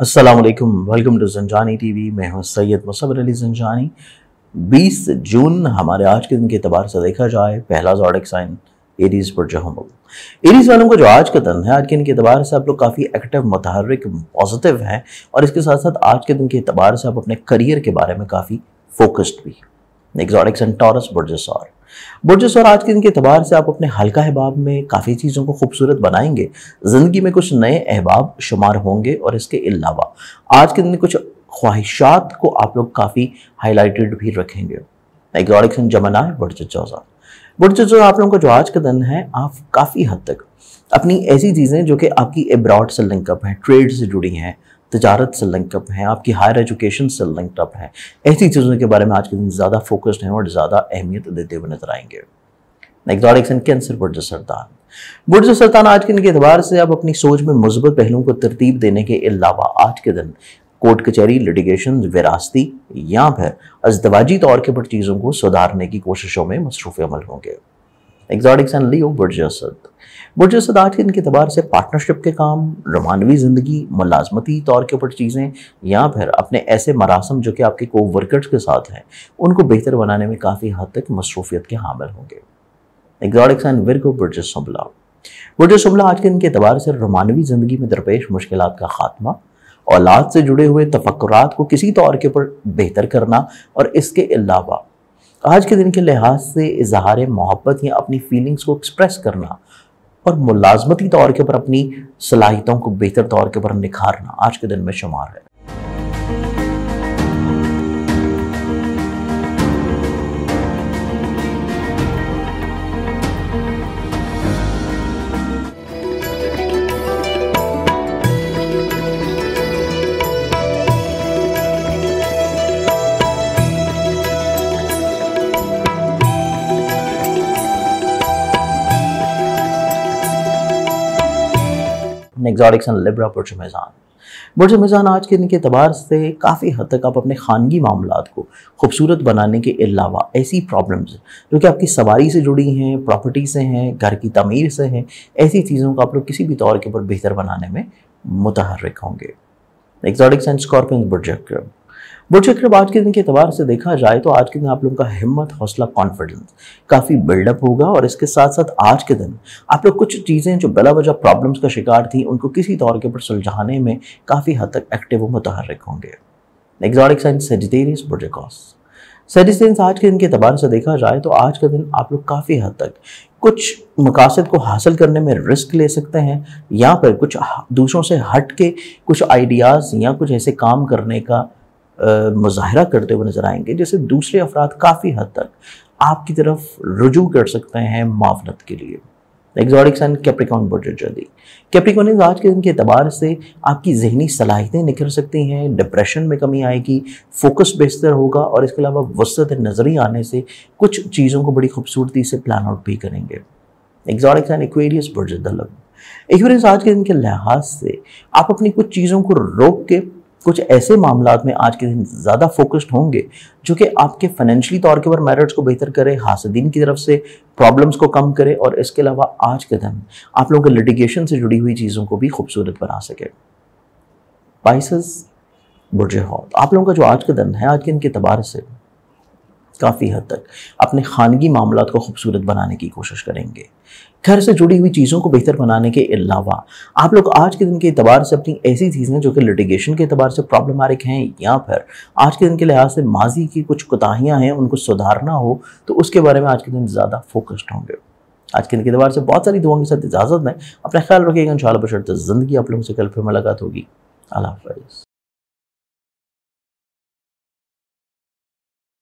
Aslam welcome to जनजानी T V मैं हूँ सैयद मुसवर अली जनजानी 20 जून हमारे आज के दिन के अतबार से देखा जाए पहला जॉडिक साइन एरीज पर जो हम एरीज वालों का जो आज का दिन है आज के दिन के अतबार से आप लोग काफ़ी एक्टिव मतहरिक पॉजिटिव हैं और इसके साथ साथ आज के दिन के अतबार से आप अपने करियर के बारे में काफ़ी फोकस्ड भी एग्जॉटिक साइन टॉरस बर्जसार बुरजस और आज के दिन के अतबार से आप अपने हल्का अहबाब में काफ़ी चीज़ों को खूबसूरत बनाएंगे ज़िंदगी में कुछ नए अहबाब शुमार होंगे और इसके अलावा आज के दिन कुछ ख्वाहिशात को आप लोग काफ़ी हाईलाइटेड भी रखेंगे एग्जॉटिक जमना है बुरजोजा आप लोगों का जो आज का दिन है आप काफ़ी हद तक अपनी ऐसी चीज़ें जो कि आपकी एब्रॉड से लिंकअप हैं ट्रेड से जुड़ी हैं तजारत से लिंकअप हैं आपकी हायर एजुकेशन से लिंकअप हैं ऐसी चीज़ों के बारे में आज के दिन ज़्यादा फोकस्ड हैं और ज़्यादा अहमियत देते हुए नजर आएंगे कैंसर बुर्ज सरतान बुर्ज सरतान आज के दिन के अतबार से आप अपनी सोच में मजबूत पहलुओं को तरतीब देने के अलावा आज के दिन कोर्ट कचहरी लिटिगेशन विरासती या फिर अजदवाजी तौर के पर चीज़ों को सुधारने की कोशिशों में मसरूफ़ अमल होंगे एग्जॉटिक्स एंड लियो बुरजसद बुरजसद आज के दिन के अतबार से पार्टनरशिप के काम रोमानवी ज़िंदगी मुलाजमती तौर के ऊपर चीज़ें या फिर अपने ऐसे मरासम जो कि आपके को वर्कर्स के साथ हैं उनको बेहतर बनाने में काफ़ी हद तक मसरूफियत के हामिल होंगे एग्जॉटिक्स एंड विरगो बुरजसम्बला बुरजसम्बला आज के दिन के अतबार से रोमानवी ज़िंदगी में दरपेश मुश्किल का खात्मा औलाद से जुड़े हुए तफक्रात को किसी तौर के ऊपर बेहतर करना और इसके अलावा आज के दिन के लिहाज से इजहार मोहब्बत या अपनी फीलिंग्स को एक्सप्रेस करना और मुलाजमती तौर के ऊपर अपनी सलाहितों को बेहतर तौर के ऊपर निखारना आज के दिन में शुमार है नेक्जॉटिक्स एंड लिब्रा बुरज मैजान बुरज मैजान आज के दिन के अतबार से काफ़ी हद तक आप अपने खानगी मामला को खूबसूरत बनाने के अलावा ऐसी प्रॉब्लम्स जो कि आपकी सवारी से जुड़ी हैं प्रॉपर्टी से हैं घर की तमीर से हैं ऐसी चीज़ों को आप लोग किसी भी तौर के ऊपर बेहतर बनाने में मुतहरक होंगे एग्जॉटिक्स एंड स्कॉर्पियंस बुरज बुध चक्र आज के दिन के अतबार से देखा जाए तो आज के दिन आप लोगों का हिम्मत हौसला कॉन्फिडेंस काफ़ी बिल्डअप होगा और इसके साथ साथ आज के दिन आप लोग कुछ चीज़ें जो बला वजह प्रॉब्लम्स का शिकार थी उनको किसी तौर के ऊपर सुलझाने में काफ़ी हद तक एक्टिव व मुतहरक होंगे एग्जॉटिक साइंस सेजिटेरियस बुर्जकॉस सेजिटेरियस आज के दिन के अतबार से देखा जाए तो आज का दिन आप लोग काफ़ी हद तक कुछ मकासद को हासिल करने में रिस्क ले सकते हैं या फिर कुछ दूसरों से हट के कुछ आइडियाज़ या कुछ ऐसे काम करने का मुजाहरा करते हुए नज़र आएंगे जैसे दूसरे अफराद काफ़ी हद तक आपकी तरफ रुजू कर सकते हैं मावनत के लिए एग्जॉटिक्स एंड कैप्रिकॉन आज के दिन के अतबार से आपकी जहनी सलाहितें निखर सकती हैं डिप्रेशन में कमी आएगी फोकस बेहतर होगा और इसके अलावा वसत नज़री आने से कुछ चीज़ों को बड़ी खूबसूरती से प्लान आउट भी करेंगे एग्जॉटिक्स एंड एक्वेरियस बर्जर्दलब आज के दिन के लिहाज से आप अपनी कुछ चीज़ों को रोक के कुछ ऐसे मामला में आज के दिन ज़्यादा फोकस्ड होंगे जो कि आपके फाइनेंशियली तौर के ऊपर मैरिट्स को बेहतर करे हासदीन की तरफ से प्रॉब्लम्स को कम करे और इसके अलावा आज के दिन आप लोगों के लिटिगेशन से जुड़ी हुई चीज़ों को भी खूबसूरत बना सके बुरजे हॉल आप लोगों का जो आज का दिन है आज के दिन के तबार से काफ़ी हद तक अपने खानगी मामला को खूबसूरत बनाने की कोशिश करेंगे घर से जुड़ी हुई चीज़ों को बेहतर बनाने के अलावा आप लोग आज के दिन के अतबार से अपनी ऐसी चीज़ें जो कि लिटिगेशन के अतबार से प्रॉब्लमैटिक हैं या फिर आज के दिन के लिहाज से माजी की कुछ कोताहियाँ हैं उनको सुधारना हो तो उसके बारे में आज के दिन ज़्यादा फोकस्ड होंगे आज के दिन के अतबार से बहुत सारी दुआओं के साथ इजाज़त दें अपना ख्याल रखिएगा इन शाला बशरत ज़िंदगी आप लोगों से कल फिर मुलाकात होगी अल्लाह हाफ